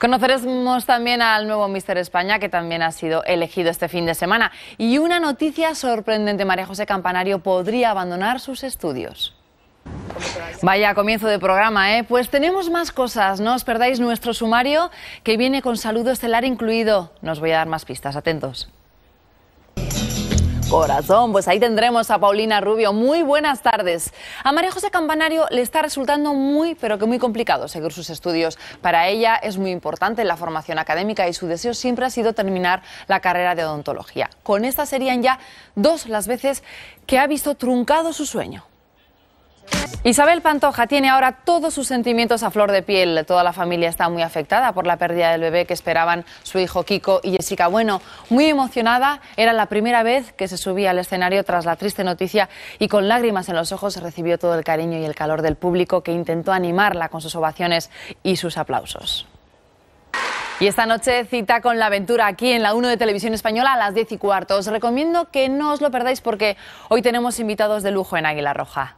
Conoceremos también al nuevo Mister España, que también ha sido elegido este fin de semana. Y una noticia sorprendente, María José Campanario podría abandonar sus estudios. Vaya comienzo de programa, ¿eh? Pues tenemos más cosas, no os perdáis nuestro sumario que viene con saludo estelar incluido. Nos voy a dar más pistas, atentos. Corazón, pues ahí tendremos a Paulina Rubio. Muy buenas tardes. A María José Campanario le está resultando muy, pero que muy complicado seguir sus estudios. Para ella es muy importante la formación académica y su deseo siempre ha sido terminar la carrera de odontología. Con esta serían ya dos las veces que ha visto truncado su sueño. Isabel Pantoja tiene ahora todos sus sentimientos a flor de piel. Toda la familia está muy afectada por la pérdida del bebé que esperaban su hijo Kiko y Jessica. Bueno, muy emocionada, era la primera vez que se subía al escenario tras la triste noticia y con lágrimas en los ojos recibió todo el cariño y el calor del público que intentó animarla con sus ovaciones y sus aplausos. Y esta noche cita con la aventura aquí en la 1 de Televisión Española a las 10 y cuarto. Os recomiendo que no os lo perdáis porque hoy tenemos invitados de lujo en Águila Roja.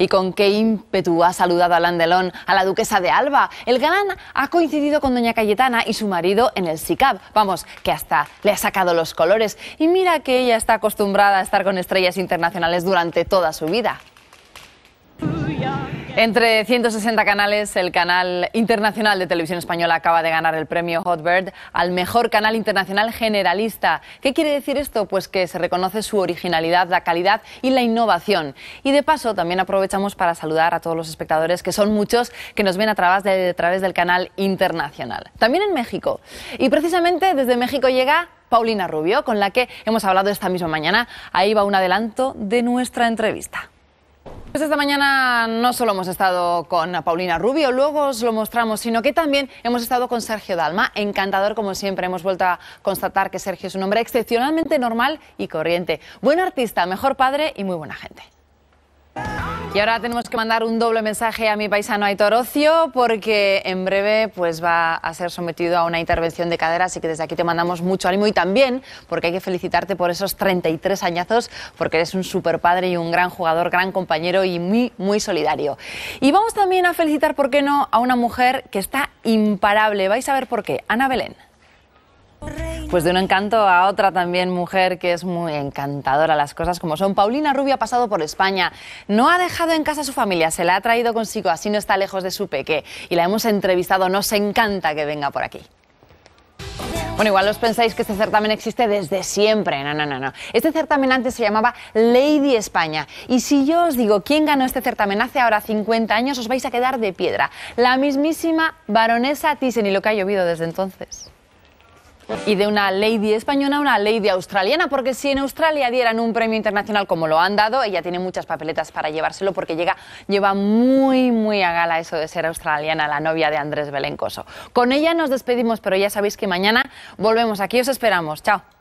¿Y con qué ímpetu ha saludado a Landelón a la duquesa de Alba? El galán ha coincidido con doña Cayetana y su marido en el SICAP. Vamos, que hasta le ha sacado los colores. Y mira que ella está acostumbrada a estar con estrellas internacionales durante toda su vida. Entre 160 canales, el canal internacional de televisión española acaba de ganar el premio Hotbird al mejor canal internacional generalista. ¿Qué quiere decir esto? Pues que se reconoce su originalidad, la calidad y la innovación. Y de paso, también aprovechamos para saludar a todos los espectadores, que son muchos, que nos ven a través, a través del canal internacional. También en México. Y precisamente desde México llega Paulina Rubio, con la que hemos hablado esta misma mañana. Ahí va un adelanto de nuestra entrevista. Pues esta mañana no solo hemos estado con Paulina Rubio, luego os lo mostramos, sino que también hemos estado con Sergio Dalma, encantador como siempre. Hemos vuelto a constatar que Sergio es un hombre excepcionalmente normal y corriente. Buen artista, mejor padre y muy buena gente. Y ahora tenemos que mandar un doble mensaje a mi paisano Aitor Ocio porque en breve pues va a ser sometido a una intervención de cadera, así que desde aquí te mandamos mucho ánimo y también porque hay que felicitarte por esos 33 añazos porque eres un super padre y un gran jugador, gran compañero y muy muy solidario. Y vamos también a felicitar, ¿por qué no?, a una mujer que está imparable. Vais a ver por qué. Ana Belén. Pues de un encanto a otra también mujer que es muy encantadora, las cosas como son. Paulina Rubio ha pasado por España, no ha dejado en casa a su familia, se la ha traído consigo, así no está lejos de su peque. Y la hemos entrevistado, nos encanta que venga por aquí. Bueno, igual os pensáis que este certamen existe desde siempre. No, no, no, no. Este certamen antes se llamaba Lady España. Y si yo os digo quién ganó este certamen hace ahora 50 años, os vais a quedar de piedra. La mismísima baronesa Thyssen y lo que ha llovido desde entonces. Y de una lady española a una lady australiana, porque si en Australia dieran un premio internacional como lo han dado, ella tiene muchas papeletas para llevárselo porque llega, lleva muy, muy a gala eso de ser australiana, la novia de Andrés Belencoso. Con ella nos despedimos, pero ya sabéis que mañana volvemos aquí, os esperamos. Chao.